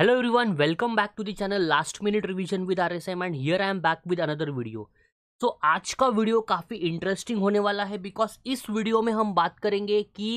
Hello everyone welcome back to the channel last minute revision with R S M and here I am back with another video so आज का video काफ़ी interesting होने वाला है because इस video में हम बात करेंगे कि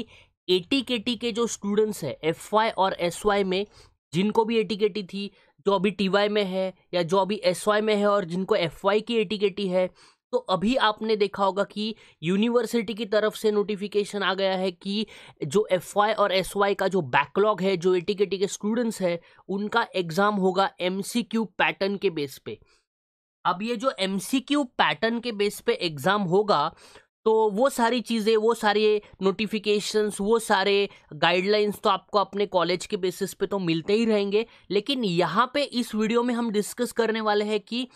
ए टी के टी के जो स्टूडेंट्स हैं वाई और एस वाई में जिनको भी ए टी के टी थी जो अभी टी वाई में है या जो अभी एस वाई में है और जिनको एफ वाई की ए टी के टी है तो अभी आपने देखा होगा कि यूनिवर्सिटी की तरफ से नोटिफिकेशन आ गया है कि जो एफ और एस का जो बैकलॉग है जो एटीकेटी के स्टूडेंट्स है उनका एग्ज़ाम होगा एम पैटर्न के बेस पे अब ये जो एम पैटर्न के बेस पे एग्ज़ाम होगा तो वो सारी चीज़ें वो सारे नोटिफिकेशंस वो सारे गाइडलाइंस तो आपको अपने कॉलेज के बेसिस पे तो मिलते ही रहेंगे लेकिन यहाँ पे इस वीडियो में हम डिस्कस करने वाले हैं कि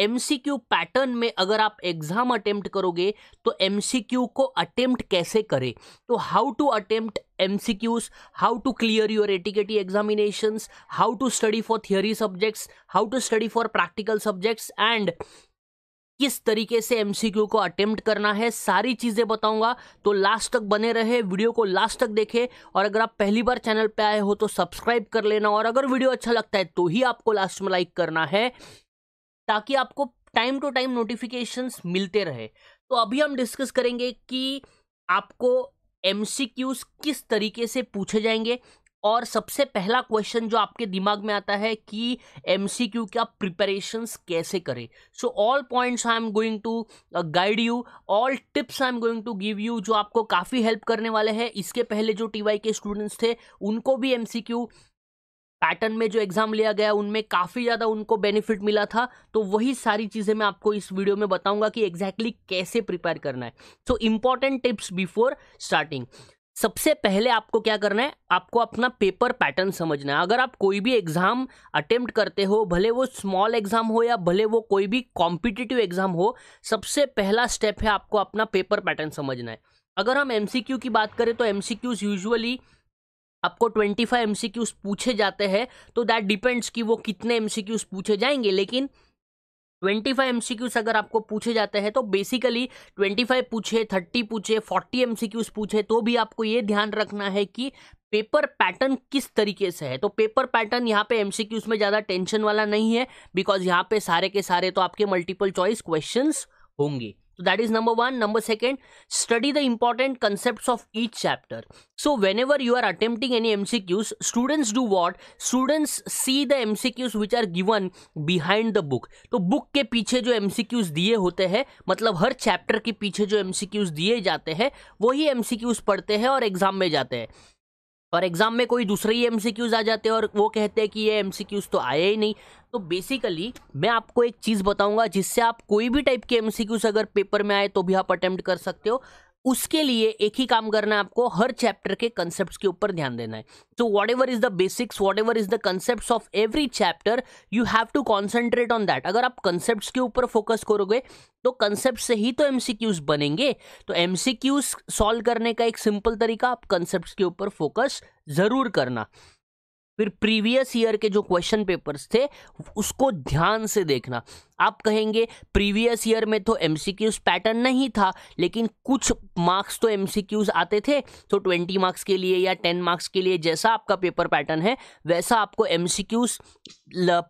एमसीक्यू पैटर्न में अगर आप एग्जाम अटेम्प्ट करोगे तो एमसीक्यू को अटेम्प्ट कैसे करें तो how to attempt MCQs how to clear your ATKT examinations how to study for theory subjects how to study for practical subjects and किस तरीके से एमसीक्यू को अटेम्प्ट करना है सारी चीज़ें बताऊंगा तो लास्ट तक बने रहे वीडियो को लास्ट तक देखें और अगर आप पहली बार चैनल पे आए हो तो सब्सक्राइब कर लेना और अगर वीडियो अच्छा लगता है तो ही आपको लास्ट में लाइक करना है ताकि आपको टाइम टू टाइम नोटिफिकेशंस मिलते रहे तो अभी हम डिस्कस करेंगे कि आपको एम किस तरीके से पूछे जाएंगे और सबसे पहला क्वेश्चन जो आपके दिमाग में आता है कि एम सी क्यू का प्रिपरेशन कैसे करें so all points I am going to guide you all tips I am going to give you जो आपको काफ़ी हेल्प करने वाले हैं इसके पहले जो टी वाई के स्टूडेंट्स थे उनको भी एम सी क्यू पैटर्न में जो एग्ज़ाम लिया गया उनमें काफ़ी ज़्यादा उनको बेनिफिट मिला था तो वही सारी चीज़ें मैं आपको इस वीडियो में बताऊंगा कि एग्जैक्टली exactly कैसे प्रिपेयर करना है so important tips before starting सबसे पहले आपको क्या करना है आपको अपना पेपर पैटर्न समझना है अगर आप कोई भी एग्ज़ाम अटेम्प्ट करते हो भले वो स्मॉल एग्ज़ाम हो या भले वो कोई भी कॉम्पिटिटिव एग्ज़ाम हो सबसे पहला स्टेप है आपको अपना पेपर पैटर्न समझना है अगर हम एम की बात करें तो एम यूजुअली आपको 25 फाइव एमसीक्यूज पूछे जाते हैं तो दैट डिपेंड्स कि वो कितने एमसीक्यूज पूछे जाएंगे लेकिन 25 फाइव एमसीक्यूज अगर आपको पूछे जाते हैं तो बेसिकली 25 पूछे 30 पूछे 40 एमसीक्यूज पूछे तो भी आपको ये ध्यान रखना है कि पेपर पैटर्न किस तरीके से है तो पेपर पैटर्न यहाँ पे एमसीक्यूज में ज़्यादा टेंशन वाला नहीं है बिकॉज यहाँ पे सारे के सारे तो आपके मल्टीपल चॉइस क्वेश्चंस होंगे So that is number one. Number second, study the important concepts of each chapter. So whenever you are attempting any MCQs, students do what? Students see the MCQs which are given behind the book. तो book के पीछे जो MCQs दिए होते हैं मतलब हर chapter के पीछे जो MCQs दिए जाते हैं वही MCQs पढ़ते हैं और एग्जाम में जाते हैं और एग्ज़ाम में कोई दूसरे ही एमसीक्यूज़ आ जाते हैं और वो कहते हैं कि ये एमसीक्यूज़ तो आया ही नहीं तो बेसिकली मैं आपको एक चीज़ बताऊंगा जिससे आप कोई भी टाइप के एमसीक्यूज़ अगर पेपर में आए तो भी आप अटैम्प्ट कर सकते हो उसके लिए एक ही काम करना है आपको हर चैप्टर के कंसेप्ट के ऊपर ध्यान देना है so whatever is the basics whatever is the concept of every chapter you have to concentrate on that अगर आप कंसेप्ट के ऊपर फोकस करोगे तो कंसेप्ट से ही तो एमसीक्यूज बनेंगे तो एमसीक्यूज सॉल्व करने का एक सिंपल तरीका आप कंसेप्ट के ऊपर फोकस जरूर करना फिर प्रीवियस ईयर के जो क्वेश्चन पेपर्स थे उसको ध्यान से देखना आप कहेंगे प्रीवियस ईयर में तो एम पैटर्न नहीं था लेकिन कुछ मार्क्स तो एम आते थे तो ट्वेंटी मार्क्स के लिए या टेन मार्क्स के लिए जैसा आपका पेपर पैटर्न है वैसा आपको एम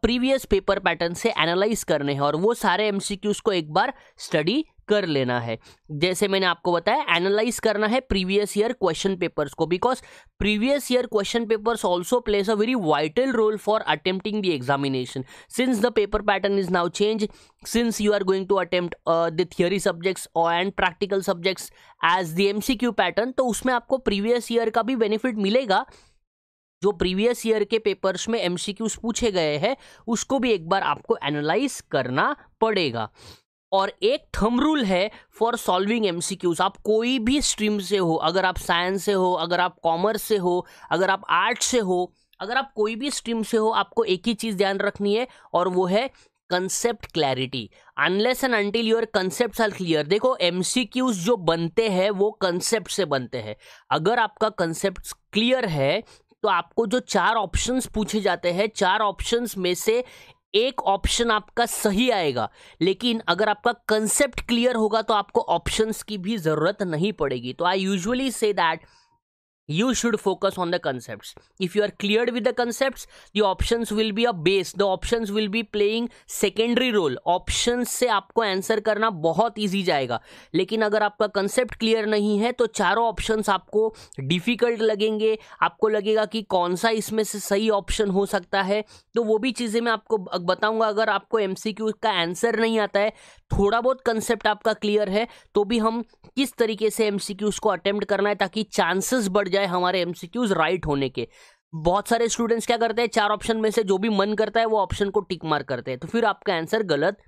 प्रीवियस पेपर पैटर्न से एनालाइज करने हैं और वो सारे एम को एक बार स्टडी कर लेना है जैसे मैंने आपको बताया एनालाइज करना है प्रीवियस ईयर क्वेश्चन पेपर्स को because previous year question papers also place a very vital role for attempting the examination since the paper pattern is now change since you are going to attempt the theory subjects and practical subjects as the M pattern तो उसमें आपको previous year का भी benefit मिलेगा जो previous year के papers में MCQs पूछे गए हैं उसको भी एक बार आपको एनालाइज करना पड़ेगा और एक थम रूल है फॉर सॉल्विंग एम आप कोई भी स्ट्रीम से हो अगर आप साइंस से हो अगर आप कॉमर्स से हो अगर आप आर्ट से हो अगर आप कोई भी स्ट्रीम से हो आपको एक ही चीज़ ध्यान रखनी है और वो है concept clarity unless and until your concept are clear देखो एम जो बनते हैं वो कंसेप्ट से बनते हैं अगर आपका कंसेप्ट क्लियर है तो आपको जो चार ऑप्शंस पूछे जाते हैं चार ऑप्शंस में से एक ऑप्शन आपका सही आएगा लेकिन अगर आपका कंसेप्ट क्लियर होगा तो आपको ऑप्शंस की भी ज़रूरत नहीं पड़ेगी तो I usually say that you should focus on the concept if you are clear with the concept the options will be a base the options will be playing secondary role options से आपको answer करना बहुत easy जाएगा लेकिन अगर आपका concept clear नहीं है तो चारों ऑप्शन आपको डिफ़िकल्ट लगेंगे आपको लगेगा कि कौन सा इसमें से सही ऑप्शन हो सकता है तो वो भी चीज़ें मैं आपको बताऊंगा अगर आपको एम सी क्यू का आंसर नहीं आता है थोड़ा बहुत कंसेप्ट आपका क्लियर है तो भी हम किस तरीके से एम सी क्यू को अटैम्प्ट करना है ताकि चांसेस बढ़ जाए बजाय हमारे एमसीक्यूज राइट होने के बहुत सारे स्टूडेंट्स क्या करते हैं चार ऑप्शन में से जो भी मन करता है वो ऑप्शन को टिक मार करते हैं तो फिर आपका आंसर गलत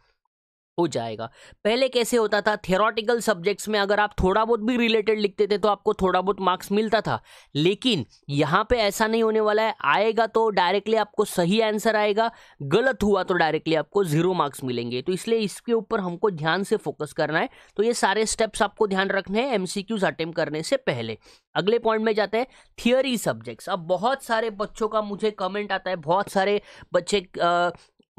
हो जाएगा पहले कैसे होता था थेरोटिकल सब्जेक्ट्स में अगर आप थोड़ा बहुत भी रिलेटेड लिखते थे तो आपको थोड़ा बहुत मार्क्स मिलता था लेकिन यहाँ पे ऐसा नहीं होने वाला है आएगा तो डायरेक्टली आपको सही आंसर आएगा गलत हुआ तो डायरेक्टली आपको ज़ीरो मार्क्स मिलेंगे तो इसलिए इसके ऊपर हमको ध्यान से फोकस करना है तो ये सारे स्टेप्स आपको ध्यान रखने हैं एम अटेम्प्ट करने से पहले अगले पॉइंट में जाते हैं थियोरी सब्जेक्ट्स अब बहुत सारे बच्चों का मुझे कमेंट आता है बहुत सारे बच्चे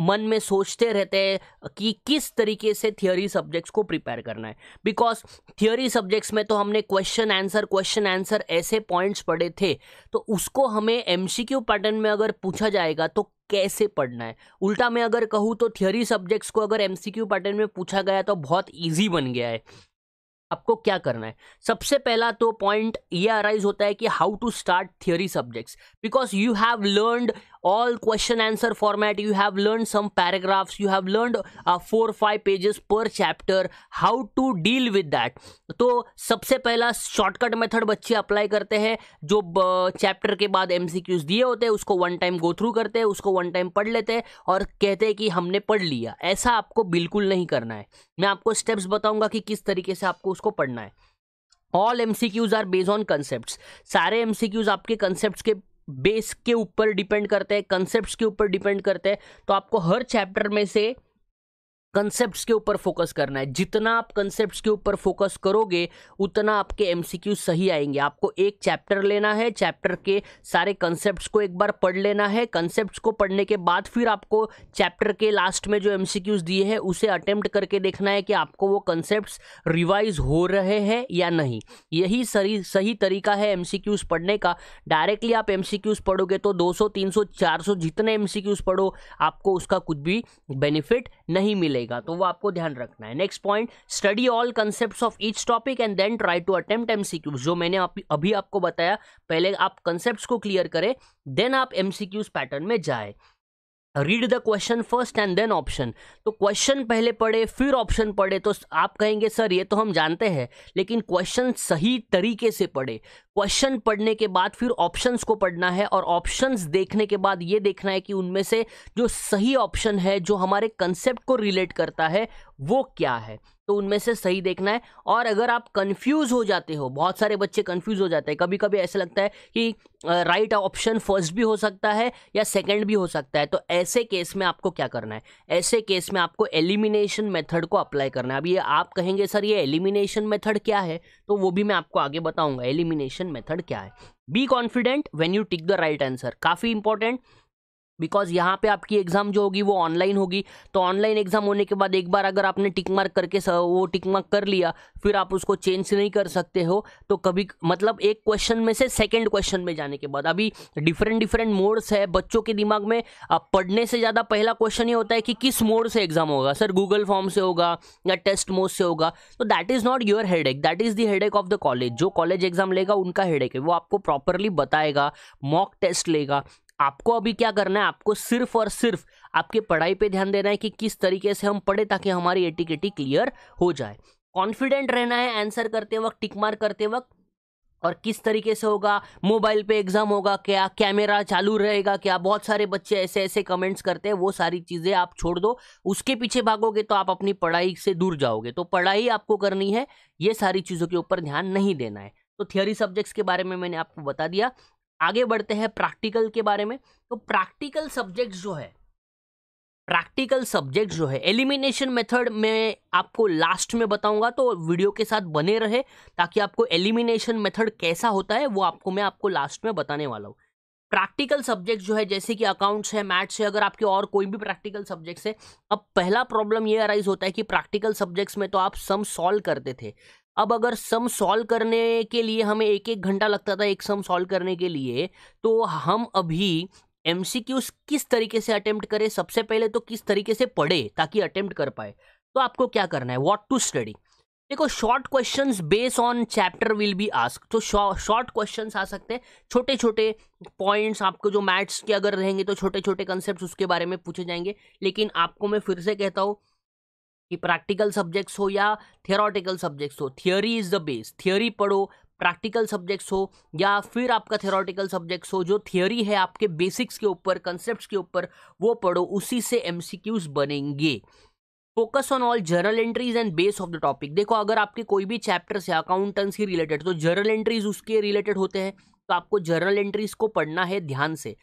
मन में सोचते रहते हैं कि किस तरीके से थियोरी सब्जेक्ट्स को प्रिपेयर करना है बिकॉज थियोरी सब्जेक्ट्स में तो हमने क्वेश्चन आंसर क्वेश्चन आंसर ऐसे पॉइंट्स पढ़े थे तो उसको हमें क्यू पैटर्न में अगर पूछा जाएगा तो कैसे पढ़ना है उल्टा मैं अगर कहूँ तो थियोरी सब्जेक्ट्स को अगर क्यू पैटर्न में पूछा गया तो बहुत ईजी बन गया है आपको क्या करना है सबसे पहला तो पॉइंट ये अराइज होता है कि how to start theory subjects because you have learned all question answer format you have learned some paragraphs you have learned uh, four five pages per chapter how to deal with that तो सबसे पहला shortcut method बच्चे apply करते हैं जो chapter के बाद MCQs दिए होते हैं उसको वन टाइम गो थ्रू करते हैं उसको वन टाइम पढ़ लेते हैं और कहते हैं कि हमने पढ़ लिया ऐसा आपको बिल्कुल नहीं करना है मैं आपको स्टेप्स बताऊंगा कि किस तरीके से आपको उसको पढ़ना है all M C Qs are based on concept सारे एम सी क्यूज आपके कंसेप्ट के बेस के ऊपर डिपेंड करते हैं कंसेप्ट के ऊपर डिपेंड करते हैं तो आपको हर चैप्टर में से कंसेप्ट के ऊपर फोकस करना है जितना आप कंसेप्ट के ऊपर फोकस करोगे उतना आपके एम सही आएंगे आपको एक चैप्टर लेना है चैप्टर के सारे कंसेप्ट को एक बार पढ़ लेना है कंसेप्ट को पढ़ने के बाद फिर आपको चैप्टर के लास्ट में जो एम दिए हैं उसे अटेम्प्ट करके देखना है कि आपको वो कंसेप्ट रिवाइज हो रहे हैं या नहीं यही सही सही तरीका है एम पढ़ने का डायरेक्टली आप एम पढ़ोगे तो दो सौ जितने एम पढ़ो आपको उसका कुछ भी बेनिफिट नहीं मिलेगा मिलेगा तो वो आपको ध्यान रखना है next point study all concept of each topic and then try to attempt M जो मैंने आप, अभी आपको बताया पहले आप कंसेप्ट को क्लियर करें देन आप एम पैटर्न में जाए read the question first and then option तो क्वेश्चन पहले पढ़े फिर ऑप्शन पढ़े तो आप कहेंगे सर ये तो हम जानते हैं लेकिन क्वेश्चन सही तरीके से पढ़े क्वेश्चन पढ़ने के बाद फिर ऑप्शंस को पढ़ना है और ऑप्शंस देखने के बाद ये देखना है कि उनमें से जो सही ऑप्शन है जो हमारे कंसेप्ट को रिलेट करता है वो क्या है तो उनमें से सही देखना है और अगर आप कंफ्यूज हो जाते हो बहुत सारे बच्चे कंफ्यूज हो जाते हैं कभी कभी ऐसा लगता है कि राइट ऑप्शन फर्स्ट भी हो सकता है या सेकंड भी हो सकता है तो ऐसे केस में आपको क्या करना है ऐसे केस में आपको एलिमिनेशन मेथड को अप्लाई करना है अब ये आप कहेंगे सर ये एलिमिनेशन मेथड क्या है तो वो भी मैं आपको आगे बताऊंगा एलिमिनेशन मेथड क्या है be confident when you tick the right answer काफ़ी इंपॉर्टेंट बिकॉज यहाँ पे आपकी एग्ज़ाम जो होगी वो ऑनलाइन होगी तो ऑनलाइन एग्ज़ाम होने के बाद एक बार अगर आपने टिक मार्क करके वो टिक मार्क कर लिया फिर आप उसको चेंज नहीं कर सकते हो तो कभी मतलब एक क्वेश्चन में से सेकंड क्वेश्चन में जाने के बाद अभी डिफरेंट डिफरेंट मोड्स है बच्चों के दिमाग में आप पढ़ने से ज़्यादा पहला क्वेश्चन ये होता है कि किस मोड से एग्ज़ाम होगा सर गूगल फॉर्म से होगा या टेस्ट मोड से होगा तो that is not your head एक that is the head of the college जो कॉलेज एग्ज़ाम लेगा उनका हेड है वो आपको प्रॉपरली बताएगा मॉक टेस्ट लेगा आपको अभी क्या करना है आपको सिर्फ और सिर्फ आपके पढ़ाई पे ध्यान देना है कि किस तरीके से हम पढ़े ताकि हमारी एटी क्लियर हो जाए कॉन्फिडेंट रहना है आंसर करते वक्त टिक मार करते वक्त और किस तरीके से होगा मोबाइल पे एग्ज़ाम होगा क्या कैमरा चालू रहेगा क्या बहुत सारे बच्चे ऐसे ऐसे कमेंट्स करते हैं वो सारी चीज़ें आप छोड़ दो उसके पीछे भागोगे तो आप अपनी पढ़ाई से दूर जाओगे तो पढ़ाई आपको करनी है ये सारी चीज़ों के ऊपर ध्यान नहीं देना है तो थियोरी सब्जेक्ट्स के बारे में मैंने आपको बता दिया आगे बढ़ते हैं प्रैक्टिकल के बारे में तो प्रैक्टिकल सब्जेक्ट जो है प्रैक्टिकल सब्जेक्ट जो है एलिमिनेशन मेथड में आपको लास्ट में बताऊंगा तो वीडियो के साथ बने रहे ताकि आपको एलिमिनेशन मेथड कैसा होता है वो आपको मैं आपको लास्ट में बताने वाला हूँ प्रैक्टिकल सब्जेक्ट जो है जैसे कि अकाउंट्स है मैथ्स है अगर आपके और कोई भी प्रैक्टिकल सब्जेक्ट्स है अब पहला प्रॉब्लम ये अराइज होता है कि प्रैक्टिकल सब्जेक्ट्स में तो आप सम सॉल्व करते थे अब अगर सम सॉल्व करने के लिए हमें एक एक घंटा लगता था एक सम सॉल्व करने के लिए तो हम अभी एम किस तरीके से अटेम्प्ट करें सबसे पहले तो किस तरीके से पढ़े ताकि अटेम्प्ट कर पाए तो आपको क्या करना है वॉट टू स्टडी देखो short questions base on chapter will be ask तो शॉर्ट क्वेश्चंस आ सकते हैं छोटे छोटे पॉइंट्स आपको जो मैथ्स के अगर रहेंगे तो छोटे छोटे कंसेप्ट उसके बारे में पूछे जाएंगे लेकिन आपको मैं फिर से कहता हूँ कि प्रैक्टिकल सब्जेक्ट्स हो या थियोरटिकल सब्जेक्ट्स हो theory is the base theory पढ़ो प्रैक्टिकल सब्जेक्ट्स हो या फिर आपका थेरोटिकल सब्जेक्ट्स हो जो थियोरी है आपके बेसिक्स के ऊपर कंसेप्ट के ऊपर वो पढ़ो उसी से एम बनेंगे focus on all journal entries and base of the topic देखो अगर आपके कोई भी चैप्टर से अकाउंटेंसी रिलेटेड तो जर्नल एंट्रीज उसके रिलेटेड होते हैं तो आपको जर्नल एंट्रीज को पढ़ना है ध्यान से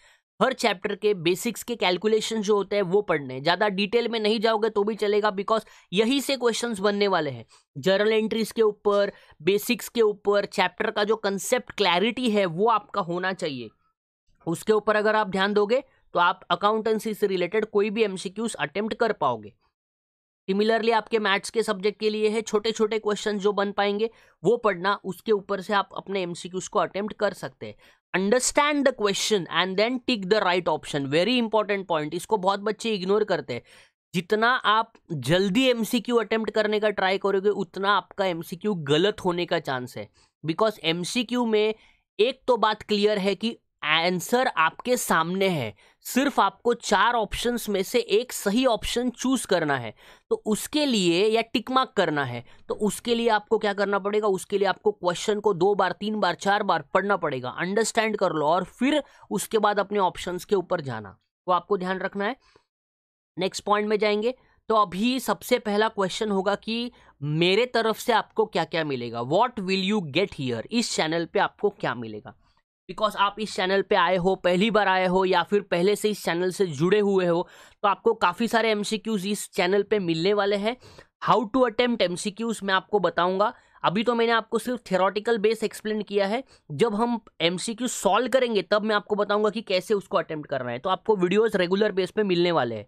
हर चैप्टर के बेसिक्स के कैलकुलेशन जो होते हैं वो पढ़ने ज़्यादा डिटेल में नहीं जाओगे तो भी चलेगा बिकॉज यही से क्वेश्चंस बनने वाले हैं जर्नल एंट्रीज के ऊपर बेसिक्स के ऊपर चैप्टर का जो कंसेप्ट क्लैरिटी है वो आपका होना चाहिए उसके ऊपर अगर आप ध्यान दोगे तो आप अकाउंटेंसी से रिलेटेड कोई भी एमसीक्यूज अटेम्प्ट कर पाओगे सिमिलरली आपके मैथ्स के सब्जेक्ट के लिए है छोटे छोटे क्वेश्चन जो बन पाएंगे वो पढ़ना उसके ऊपर से आप अपने एमसीक्यूज को अटेम्प्ट कर सकते हैं understand the question and then tick the right option very important point इसको बहुत बच्चे इग्नोर करते हैं जितना आप जल्दी एमसीक्यू अटेम्प्ट करने का ट्राई करोगे उतना आपका एमसीक्यू गलत होने का चांस है बिकॉज एमसीक्यू में एक तो बात क्लियर है कि आंसर आपके सामने है सिर्फ आपको चार ऑप्शंस में से एक सही ऑप्शन चूज करना है तो उसके लिए या टिक मार्क करना है तो उसके लिए आपको क्या करना पड़ेगा उसके लिए आपको क्वेश्चन को दो बार तीन बार चार बार पढ़ना पड़ेगा अंडरस्टैंड कर लो और फिर उसके बाद अपने ऑप्शंस के ऊपर जाना वो तो आपको ध्यान रखना है नेक्स्ट पॉइंट में जाएंगे तो अभी सबसे पहला क्वेश्चन होगा कि मेरे तरफ से आपको क्या क्या मिलेगा what will you get here इस चैनल पे आपको क्या मिलेगा बिकॉज आप इस चैनल पे आए हो पहली बार आए हो या फिर पहले से इस चैनल से जुड़े हुए हो तो आपको काफ़ी सारे एम इस चैनल पे मिलने वाले हैं हाउ टू अटेम्प्ट एम मैं आपको बताऊंगा अभी तो मैंने आपको सिर्फ थेरोटिकल बेस एक्सप्लेन किया है जब हम एम सॉल्व करेंगे तब मैं आपको बताऊंगा कि कैसे उसको अटेम्प्ट करना है तो आपको वीडियोज़ रेगुलर बेस पर मिलने वाले हैं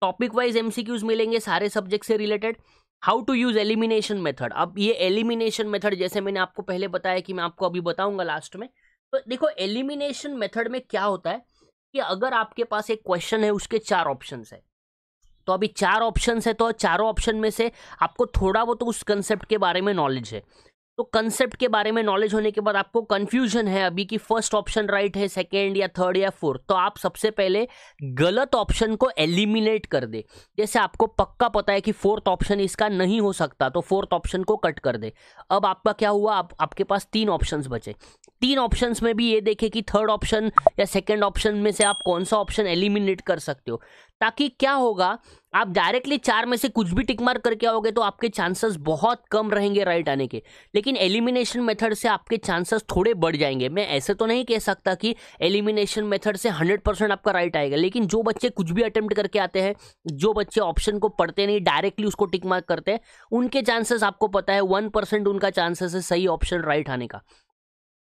टॉपिक वाइज एम मिलेंगे सारे सब्जेक्ट से related how to use elimination method अब ये एलिमिनेशन मेथड जैसे मैंने आपको पहले बताया कि मैं आपको अभी बताऊँगा लास्ट में तो देखो एलिमिनेशन मेथड में क्या होता है कि अगर आपके पास एक क्वेश्चन है उसके चार ऑप्शन है तो अभी चार ऑप्शन है तो चारों ऑप्शन में से आपको थोड़ा बहुत तो उस कंसेप्ट के बारे में नॉलेज है तो कंसेप्ट के बारे में नॉलेज होने के बाद आपको कंफ्यूजन है अभी कि फर्स्ट ऑप्शन राइट है सेकेंड या थर्ड या फोर्थ तो आप सबसे पहले गलत ऑप्शन को एलिमिनेट कर दे जैसे आपको पक्का पता है कि फोर्थ ऑप्शन इसका नहीं हो सकता तो फोर्थ ऑप्शन को कट कर दे अब आपका क्या हुआ आप, आपके पास तीन ऑप्शन बचे तीन ऑप्शन में भी ये देखें कि थर्ड ऑप्शन या सेकेंड ऑप्शन में से आप कौन सा ऑप्शन एलिमिनेट कर सकते हो ताकि क्या होगा आप डायरेक्टली चार में से कुछ भी टिक मार करके आओगे तो आपके चांसेस बहुत कम रहेंगे राइट आने के लेकिन एलिमिनेशन मेथड से आपके चांसेस थोड़े बढ़ जाएंगे मैं ऐसे तो नहीं कह सकता कि एलिमिनेशन मेथड से 100 परसेंट आपका राइट आएगा लेकिन जो बच्चे कुछ भी अटेम्प्ट करके आते हैं जो बच्चे ऑप्शन को पढ़ते नहीं डायरेक्टली उसको टिक मार्क करते हैं उनके चांसेस आपको पता है वन उनका चांसेस है सही ऑप्शन राइट आने का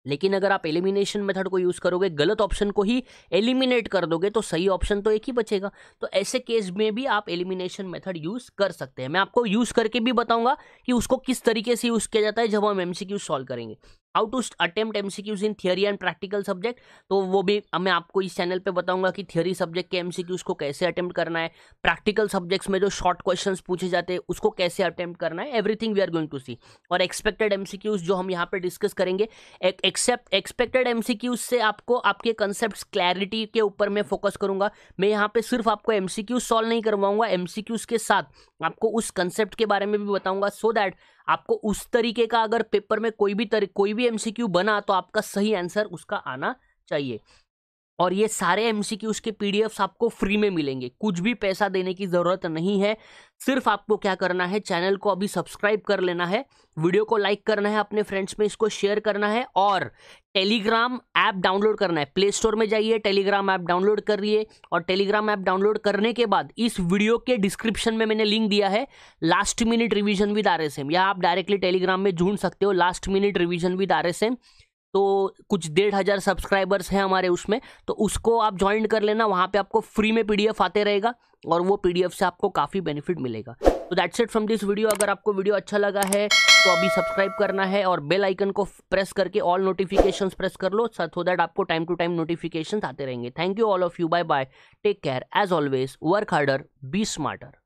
लेकिन अगर आप एलिमिनेशन मेथड को यूज़ करोगे गलत ऑप्शन को ही एलिमिनेट कर दोगे तो सही ऑप्शन तो एक ही बचेगा तो ऐसे केस में भी आप एलिमिनेशन मेथड यूज़ कर सकते हैं मैं आपको यूज़ करके भी बताऊंगा कि उसको किस तरीके से यूज़ किया जाता है जब हम एम सॉल्व करेंगे how to attempt M Qs in theory and practical subject तो वो भी मैं आपको इस चैनल पे बताऊंगा कि थियरी सब्जेक्ट के एमसीक्यूज को कैसे अटेम्प्ट करना है प्रैक्टिकल सब्जेक्ट्स में जो शॉर्ट क्वेश्चन पूछे जाते हैं उसको कैसे अटेम्प्ट करना है everything we are going to see और एक्सपेक्टेड एमसीक्यूज जो हम यहाँ पर डिस्कस करेंगे एक्सेप्ट एक्सपेक्टेड एमसीक्यूज से आपको आपके कंसेप्ट क्लैरिटी के ऊपर मैं फोकस करूंगा मैं यहाँ पे सिर्फ आपको एमसीक्यूज सॉल्व नहीं करवाऊंगा एमसीक्यूज के साथ आपको उस कंसेप्ट के बारे में भी बताऊंगा सो so दैट आपको उस तरीके का अगर पेपर में कोई भी तरी कोई भी एमसीक्यू बना तो आपका सही आंसर उसका आना चाहिए और ये सारे एम के पी आपको फ्री में मिलेंगे कुछ भी पैसा देने की ज़रूरत नहीं है सिर्फ आपको क्या करना है चैनल को अभी सब्सक्राइब कर लेना है वीडियो को लाइक करना है अपने फ्रेंड्स में इसको शेयर करना है और टेलीग्राम ऐप डाउनलोड करना है प्ले स्टोर में जाइए टेलीग्राम ऐप डाउनलोड करिए और टेलीग्राम ऐप डाउनलोड करने के बाद इस वीडियो के डिस्क्रिप्शन में मैंने लिंक दिया है last minute revision with R S M या आप डायरेक्टली टेलीग्राम में ढूंढ सकते हो last minute revision with R S M तो कुछ डेढ़ हज़ार सब्सक्राइबर्स हैं हमारे उसमें तो उसको आप ज्वाइन कर लेना वहाँ पे आपको फ्री में पीडीएफ आते रहेगा और वो पीडीएफ से आपको काफ़ी बेनिफिट मिलेगा तो that's it from this video अगर आपको वीडियो अच्छा लगा है तो अभी सब्सक्राइब करना है और बेल आइकन को प्रेस करके ऑल नोटिफिकेशन प्रेस कर लो सो दैट आपको टाइम टू टाइम नोटिफिकेशन आते रहेंगे thank you all of you bye bye take care as always work harder be smarter